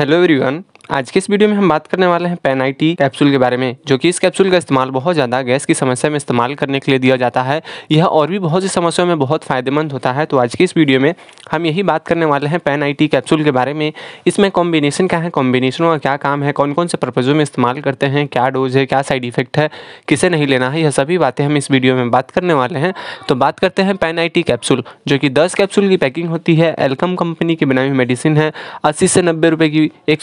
Hello everyone, आज के इस वीडियो में हम बात करने वाले हैं पेन टी कैप्सूल के बारे में जो कि इस कैप्सूल का इस्तेमाल बहुत ज़्यादा गैस की समस्या में इस्तेमाल करने के लिए दिया जाता है यह और भी बहुत सी समस्याओं में बहुत फ़ायदेमंद होता है तो आज के इस वीडियो में हम यही बात करने वाले हैं पेन टी कैप्सूल के बारे में इसमें कॉम्बिनेशन क्या है कॉम्बिनेशनों का क्या काम है कौन कौन से पर्पज़ों में इस्तेमाल करते हैं क्या डोज है क्या साइड इफेक्ट है किसे नहीं लेना है यह सभी बातें हम इस वीडियो में बात करने वाले हैं तो बात करते हैं पेन टी कैप्सूल जो कि दस कैप्सूल की पैकिंग होती है एल्कम कंपनी की बनाई हुई मेडिसिन है अस्सी से नब्बे रुपये की एक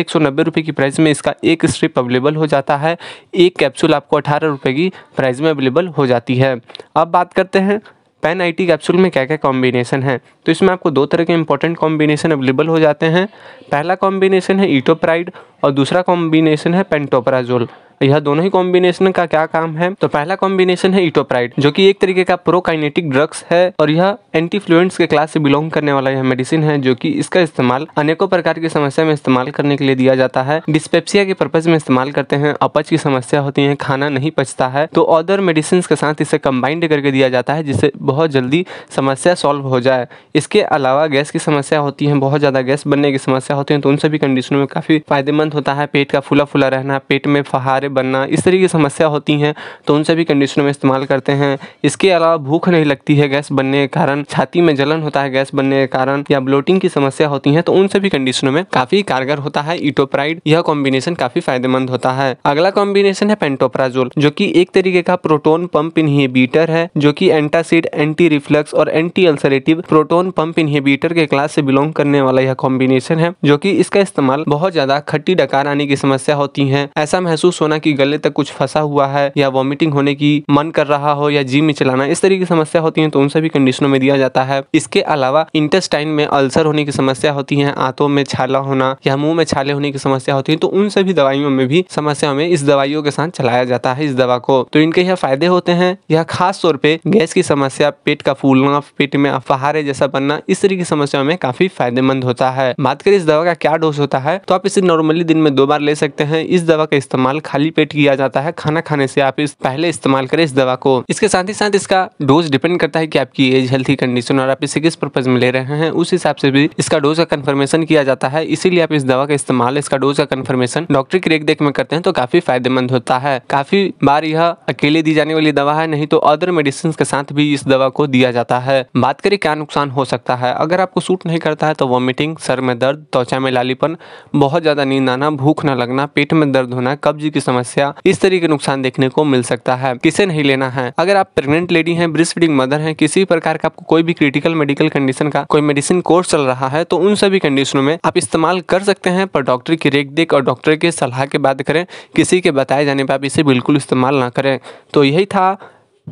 से से एक की प्राइस में इसका एक स्ट्रिप अवेलेबल हो जाता है एक कैप्सूल आपको अठारह रुपये की प्राइस में अवेलेबल हो जाती है अब बात करते हैं पेन आईटी कैप्सूल में क्या क्या कॉम्बिनेशन है तो इसमें आपको दो तरह के इंपॉर्टेंट कॉम्बिनेशन अवेलेबल हो जाते हैं पहला कॉम्बिनेशन है ईटोप्राइड और दूसरा कॉम्बिनेशन है पेंटोप्राजोल यह दोनों ही कॉम्बिनेशन का क्या काम है तो पहला कॉम्बिनेशन है इटोप्राइड जो कि एक तरीके का प्रोकाइनेटिक ड्रग्स है और यह एंटीफ्लुएंट्स के क्लास से बिलोंग करने वाला यह मेडिसिन है जो कि इसका इस्तेमाल अनेकों प्रकार की समस्या में इस्तेमाल करने के लिए दिया जाता है डिस्पेप्सिया के पर्पज में इस्तेमाल करते हैं अपच की समस्या होती है खाना नहीं पचता है तो अदर मेडिसिन के साथ इसे कंबाइंड करके दिया जाता है जिससे बहुत जल्दी समस्या सॉल्व हो जाए इसके अलावा गैस की समस्या होती है बहुत ज़्यादा गैस बनने की समस्या होती है तो उन सभी कंडीशनों में काफ़ी फायदेमंद होता है पेट का फूला फूला रहना पेट में फहारे बनना इस तरीके की समस्या होती हैं तो उन सभी कंडीशनों में इस्तेमाल करते हैं इसके अलावा भूख नहीं लगती है गैस बनने के कारण छाती में जलन होता है गैस बनने के कारण या ब्लोटिंग की समस्या होती है तो उन सभी कंडीशनों में काफ़ी कारगर होता है इटोप्राइड यह कॉम्बिनेशन काफ़ी फायदेमंद होता है अगला कॉम्बिनेशन है पेंटोप्राजोल जो की एक तरीके का प्रोटोन पंप इनहेबीटर है जो की एंटासिड एंटी रिफ्लक्स और anti ulcerative proton pump inhibitor के क्लास से बिलोंग करने वाला यह कॉम्बिनेशन है जो कि इसका इस्तेमाल बहुत ज्यादा खट्टी डकार आने की समस्या होती है ऐसा महसूस होना कि गले तक कुछ फंसा हुआ है या वॉमिटिंग होने की मन कर रहा हो या जिम में चलाना इस तरीके की समस्या होती है तो उन सभी कंडीशनों में दिया जाता है इसके अलावा इंटेस्टाइन में अल्सर होने की समस्या होती है आंतों में छाला होना या मुंह में छाले होने की समस्या होती है तो उन सभी दवाइयों में भी समस्या में इस दवाइयों के साथ चलाया जाता है इस दवा को तो इनके यह फायदे होते हैं यह खास तौर पर गैस की समस्या पेट का फूलना पेट में फहारे जैसा बनना इस तरह की समस्या में काफी फायदेमंद होता है बात करें इस दवा का क्या डोज होता है तो आप इसे नॉर्मली दिन में दो बार ले सकते हैं इस दवा का इस्तेमाल खाली खाली पेट किया जाता है खाना खाने से आप इस पहले इस्तेमाल करें इस दवा को इसके साथ ही साथ इसका डोज डिपेंड करता है कि आपकी एज हेल्थी कंडीशन और आप इसे किस पर्पज में ले रहे हैं उस हिसाब से भी इसका डोज का कन्फर्मेशन किया जाता है इसीलिए आप इस दवा का इस्तेमाल इसका डोज का कन्फर्मेशन डॉक्टर की देख में करते हैं तो काफी फायदेमंद होता है काफी बार यह अकेले दी जाने वाली दवा है नहीं तो अदर मेडिसिन के साथ भी इस दवा को दिया जाता है बात करें क्या नुकसान हो सकता है अगर आपको सूट नहीं करता है तो वॉमिटिंग सर में दर्द त्वचा में लालीपन बहुत ज्यादा नींद आना भूख न लगना पेट में दर्द होना कब्ज की समस्या इस तरह के नुकसान देखने को मिल सकता है किसे नहीं लेना है अगर आप प्रेगनेंट लेडी है ब्रिस्ट फीडिंग मदर है किसी प्रकार का आपको कोई भी क्रिटिकल मेडिकल कंडीशन का कोई मेडिसिन कोर्स चल रहा है तो उन सभी कंडीशनों में आप इस्तेमाल कर सकते हैं पर डॉक्टर की रेख देख और डॉक्टर के सलाह के बाद करें किसी के बताए जाने पर आप इसे बिल्कुल इस्तेमाल ना करें तो यही था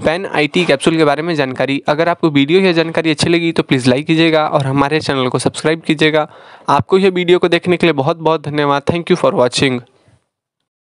पेन आईटी कैप्सूल के बारे में जानकारी अगर आपको वीडियो या जानकारी अच्छी लगी तो प्लीज़ लाइक कीजिएगा और हमारे चैनल को सब्सक्राइब कीजिएगा आपको यह वीडियो को देखने के लिए बहुत बहुत धन्यवाद थैंक यू फॉर वॉचिंग